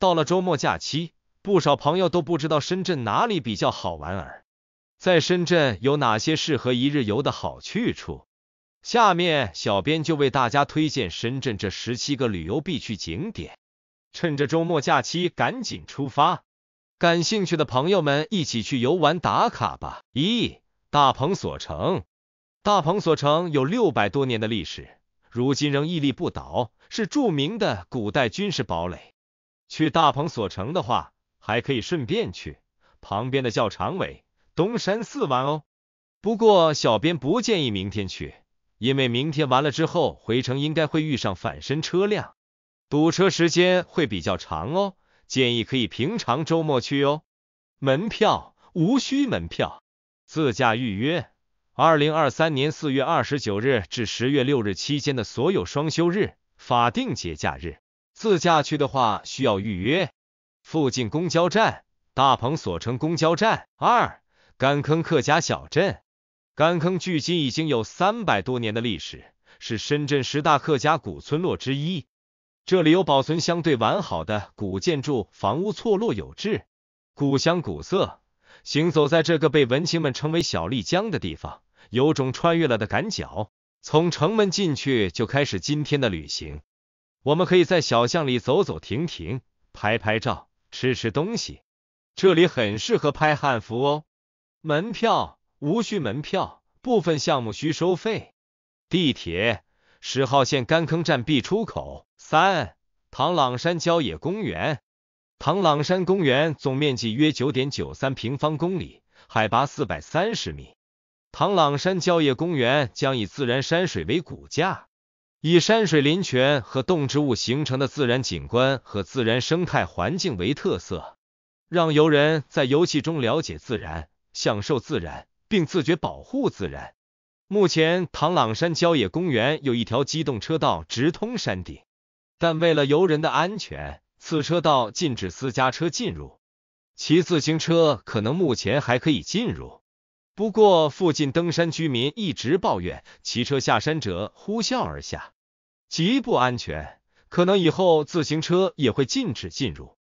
到了周末假期，不少朋友都不知道深圳哪里比较好玩儿。在深圳有哪些适合一日游的好去处？下面小编就为大家推荐深圳这十七个旅游必去景点。趁着周末假期，赶紧出发！感兴趣的朋友们，一起去游玩打卡吧！一、大鹏所城。大鹏所城有六百多年的历史，如今仍屹立不倒，是著名的古代军事堡垒。去大鹏所城的话，还可以顺便去旁边的教场尾东山寺玩哦。不过小编不建议明天去，因为明天完了之后回城应该会遇上返身车辆，堵车时间会比较长哦。建议可以平常周末去哦。门票无需门票，自驾预约。二零二三年四月二十九日至十月六日期间的所有双休日、法定节假日。自驾去的话需要预约。附近公交站，大鹏所城公交站。二，甘坑客家小镇。甘坑距今已经有三百多年的历史，是深圳十大客家古村落之一。这里有保存相对完好的古建筑，房屋错落有致，古香古色。行走在这个被文青们称为“小丽江”的地方，有种穿越了的赶脚。从城门进去，就开始今天的旅行。我们可以在小巷里走走停停，拍拍照，吃吃东西。这里很适合拍汉服哦。门票无需门票，部分项目需收费。地铁十号线干坑站 B 出口。三、唐朗山郊野公园。唐朗山公园总面积约九点九三平方公里，海拔四百三十米。唐朗山郊野公园将以自然山水为骨架。以山水林泉和动植物形成的自然景观和自然生态环境为特色，让游人在游戏中了解自然、享受自然，并自觉保护自然。目前，唐朗山郊野公园有一条机动车道直通山顶，但为了游人的安全，此车道禁止私家车进入，骑自行车可能目前还可以进入。不过，附近登山居民一直抱怨，骑车下山者呼啸而下，极不安全，可能以后自行车也会禁止进入。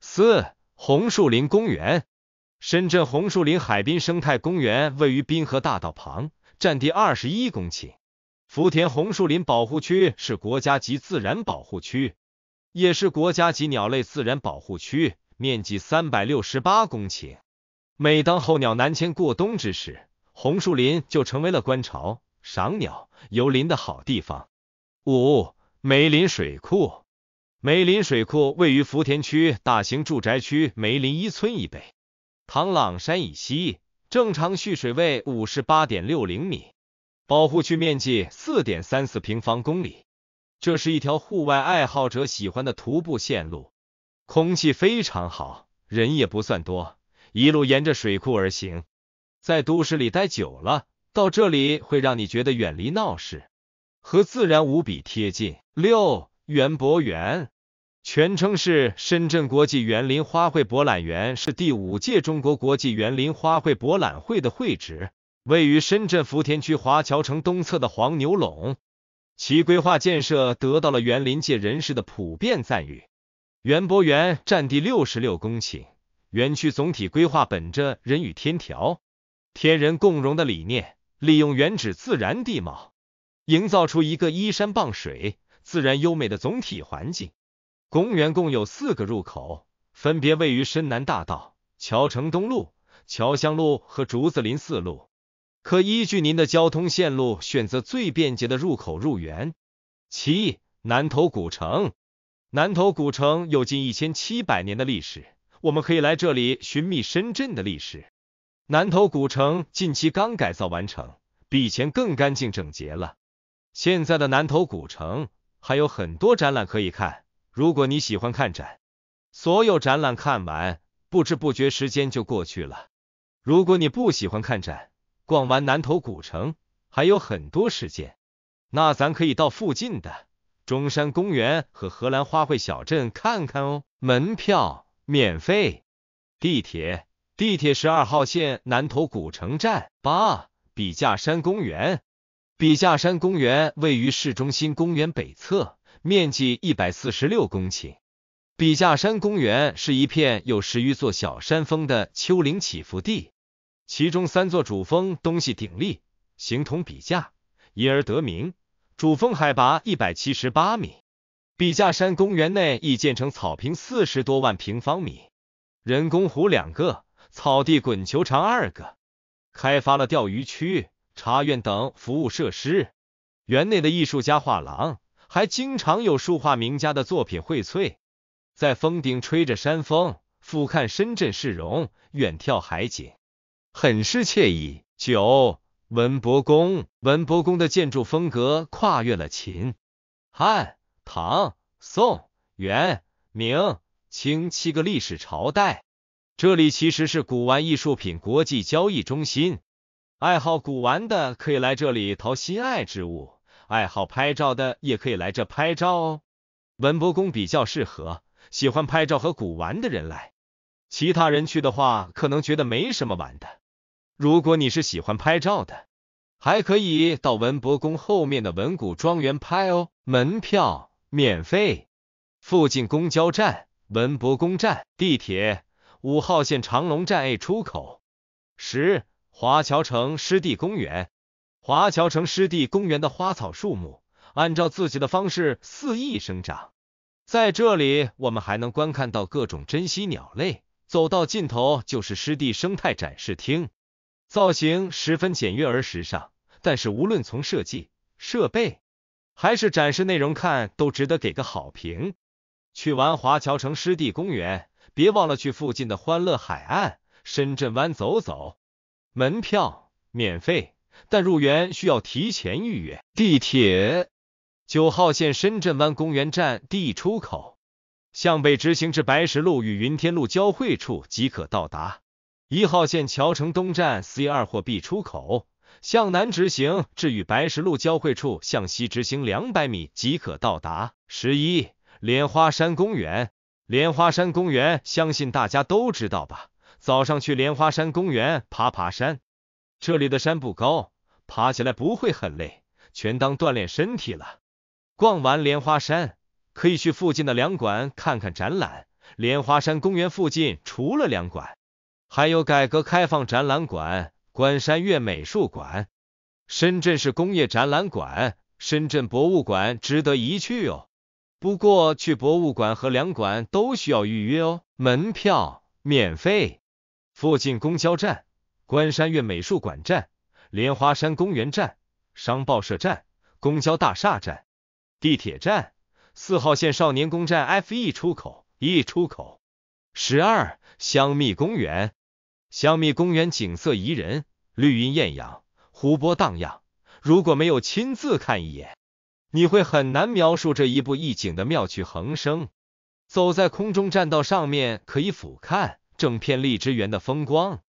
四红树林公园，深圳红树林海滨生态公园位于滨河大道旁，占地二十一公顷。福田红树林保护区是国家级自然保护区，也是国家级鸟类自然保护区，面积三百六十八公顷。每当候鸟南迁过冬之时，红树林就成为了观潮、赏鸟、游林的好地方。五梅林水库，梅林水库位于福田区大型住宅区梅林一村以北、唐朗山以西，正常蓄水位五十八点六零米，保护区面积四点三四平方公里。这是一条户外爱好者喜欢的徒步线路，空气非常好，人也不算多。一路沿着水库而行，在都市里待久了，到这里会让你觉得远离闹市和自然无比贴近。六园博园，全称是深圳国际园林花卉博览园，是第五届中国国际园林花卉博览会的会址，位于深圳福田区华侨城东侧的黄牛垄。其规划建设得到了园林界人士的普遍赞誉。园博园占地六十六公顷。园区总体规划本着人与天调、天人共融的理念，利用原址自然地貌，营造出一个依山傍水、自然优美的总体环境。公园共有四个入口，分别位于深南大道、侨城东路、侨香路和竹子林四路，可依据您的交通线路选择最便捷的入口入园。七、南头古城，南头古城有近一千七百年的历史。我们可以来这里寻觅深圳的历史。南头古城近期刚改造完成，比以前更干净整洁了。现在的南头古城还有很多展览可以看。如果你喜欢看展，所有展览看完，不知不觉时间就过去了。如果你不喜欢看展，逛完南头古城还有很多时间，那咱可以到附近的中山公园和荷兰花卉小镇看看哦。门票。免费，地铁，地铁十二号线南头古城站。八，笔架山公园。笔架山公园位于市中心公园北侧，面积一百四十六公顷。笔架山公园是一片有十余座小山峰的丘陵起伏地，其中三座主峰东西鼎立，形同比架，因而得名。主峰海拔一百七十八米。笔架山公园内已建成草坪四十多万平方米，人工湖两个，草地滚球场二个，开发了钓鱼区、茶苑等服务设施。园内的艺术家画廊还经常有书画名家的作品荟萃。在峰顶吹着山风，俯瞰深圳市容，远眺海景，很是惬意。九文博宫，文博宫的建筑风格跨越了秦汉。唐、宋、元、明、清七个历史朝代，这里其实是古玩艺术品国际交易中心。爱好古玩的可以来这里淘心爱之物，爱好拍照的也可以来这拍照哦。文博宫比较适合喜欢拍照和古玩的人来，其他人去的话可能觉得没什么玩的。如果你是喜欢拍照的，还可以到文博宫后面的文古庄园拍哦，门票。免费，附近公交站文博宫站，地铁五号线长隆站 A 出口。十，华侨城湿地公园。华侨城湿地公园的花草树木按照自己的方式肆意生长，在这里我们还能观看到各种珍稀鸟类。走到尽头就是湿地生态展示厅，造型十分简约而时尚，但是无论从设计、设备。还是展示内容看都值得给个好评。去完华侨城湿地公园，别忘了去附近的欢乐海岸、深圳湾走走。门票免费，但入园需要提前预约。地铁九号线深圳湾公园站 D 出口，向北直行至白石路与云天路交汇处即可到达。一号线侨城东站 C 二或 B 出口。向南直行至与白石路交汇处，向西直行两百米即可到达。十一莲花山公园，莲花山公园相信大家都知道吧？早上去莲花山公园爬爬山，这里的山不高，爬起来不会很累，全当锻炼身体了。逛完莲花山，可以去附近的两馆看看展览。莲花山公园附近除了两馆，还有改革开放展览馆。关山月美术馆、深圳市工业展览馆、深圳博物馆值得一去哦。不过去博物馆和两馆都需要预约哦，门票免费。附近公交站：关山月美术馆站、莲花山公园站、商报社站、公交大厦站、地铁站（四号线少年宫站 F 一出口 E 出口十二香蜜公园）。香蜜公园景色宜人，绿荫艳阳，湖泊荡漾。如果没有亲自看一眼，你会很难描述这一步一景的妙趣横生。走在空中栈道上面，可以俯瞰整片荔枝园的风光，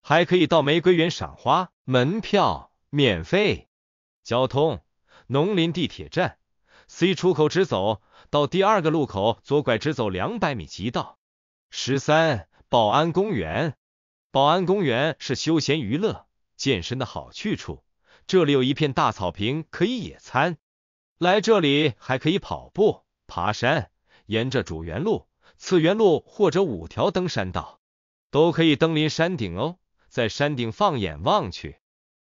还可以到玫瑰园赏花，门票免费。交通：农林地铁站 C 出口直走，到第二个路口左拐直走两百米即到。十三，宝安公园。宝安公园是休闲娱乐、健身的好去处。这里有一片大草坪，可以野餐。来这里还可以跑步、爬山。沿着主园路、次园路或者五条登山道，都可以登临山顶哦。在山顶放眼望去，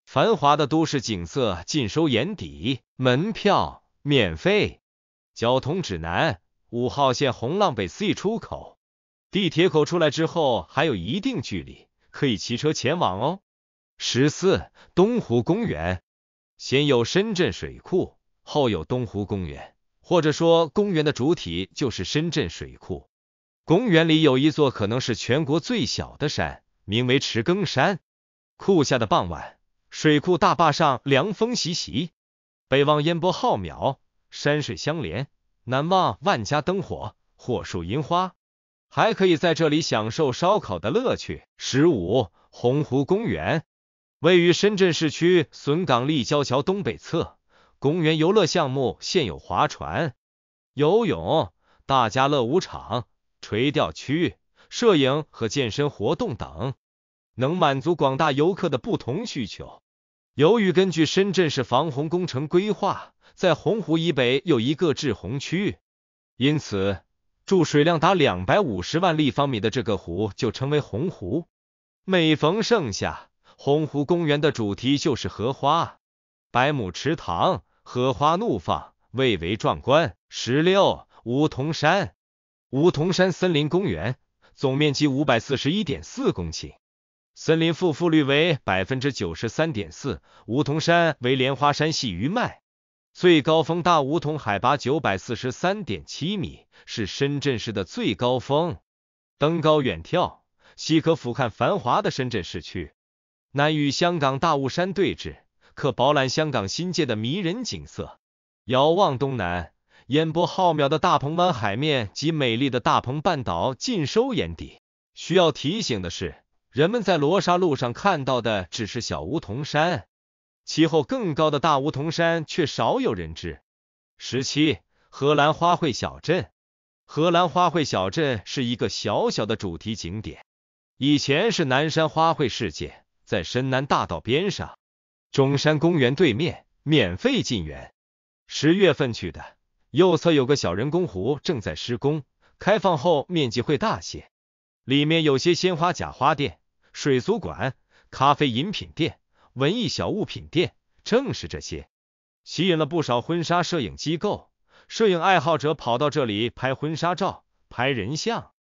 繁华的都市景色尽收眼底。门票免费。交通指南：五号线红浪北 C 出口，地铁口出来之后还有一定距离。可以骑车前往哦。十四，东湖公园先有深圳水库，后有东湖公园，或者说公园的主体就是深圳水库。公园里有一座可能是全国最小的山，名为池更山。库下的傍晚，水库大坝上凉风习习，北望烟波浩渺，山水相连；南望万家灯火，火树银花。还可以在这里享受烧烤的乐趣。十五，洪湖公园位于深圳市区笋岗立交桥东北侧，公园游乐项目现有划船、游泳、大家乐舞场、垂钓区、摄影和健身活动等，能满足广大游客的不同需求。由于根据深圳市防洪工程规划，在洪湖以北有一个滞洪区，因此。注水量达两百五十万立方米的这个湖就称为洪湖。每逢盛夏，洪湖公园的主题就是荷花。百亩池塘，荷花怒放，蔚为壮观。十六、梧桐山。梧桐山森林公园总面积五百四十一点四公顷，森林覆复率为百分之九十三点四。梧桐山为莲花山系余脉。最高峰大梧桐海拔九百四十三点七米，是深圳市的最高峰。登高远眺，西可俯瞰繁华的深圳市区，南与香港大雾山对峙，可饱览香港新界的迷人景色。遥望东南，烟波浩渺的大鹏湾海面及美丽的大鹏半岛尽收眼底。需要提醒的是，人们在罗沙路上看到的只是小梧桐山。其后更高的大梧桐山却少有人知。十七，荷兰花卉小镇。荷兰花卉小镇是一个小小的主题景点，以前是南山花卉世界，在深南大道边上，中山公园对面，免费进园。十月份去的，右侧有个小人工湖，正在施工，开放后面积会大些。里面有些鲜花假花店、水族馆、咖啡饮品店。文艺小物品店，正是这些，吸引了不少婚纱摄影机构、摄影爱好者跑到这里拍婚纱照、拍人像。